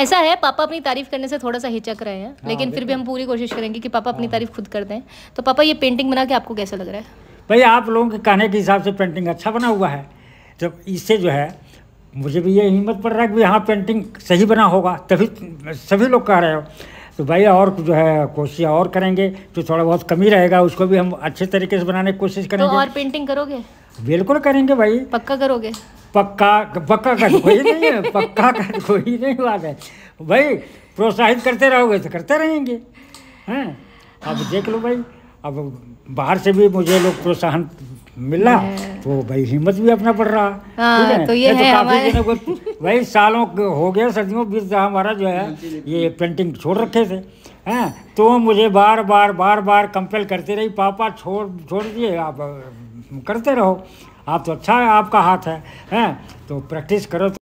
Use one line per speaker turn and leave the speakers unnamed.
ऐसा है पापा अपनी तारीफ करने से थोड़ा सा हिचक रहे हैं हाँ, लेकिन फिर भी हम पूरी कोशिश करेंगे कि पापा अपनी हाँ। तारीफ खुद कर दें तो पापा ये पेंटिंग बना के आपको कैसा लग रहा है
भाई आप लोगों के कहने के हिसाब से पेंटिंग अच्छा बना हुआ है जब इससे जो है मुझे भी ये हिम्मत पड़ रहा है कि हाँ पेंटिंग सही बना होगा तभी सभी लोग कह रहे हो तो भाई और जो है कोशिश और करेंगे जो थोड़ा बहुत कमी रहेगा उसको भी हम अच्छे तरीके से बनाने की कोशिश तो करेंगे तो और
पेंटिंग करोगे
बिल्कुल करेंगे भाई
पक्का करोगे
पक्का पक्का का कोई नहीं है पक्का का कोई नहीं बात है भाई प्रोत्साहित करते रहोगे तो करते रहेंगे हैं अब देख लो भाई अब बाहर से भी मुझे लोग प्रोत्साहन मिला तो भाई हिम्मत भी अपना पड़ रहा हाँ, तो ये, तो है भाई सालों हो गया सर्दियों बीस हमारा जो है ये पेंटिंग छोड़ रखे थे हैं हाँ, तो मुझे बार बार बार बार कंपेल करते रही पापा छोड़ छोड़ दिए आप करते रहो आप तो अच्छा है आपका हाथ है हैं हाँ, तो प्रैक्टिस करो तो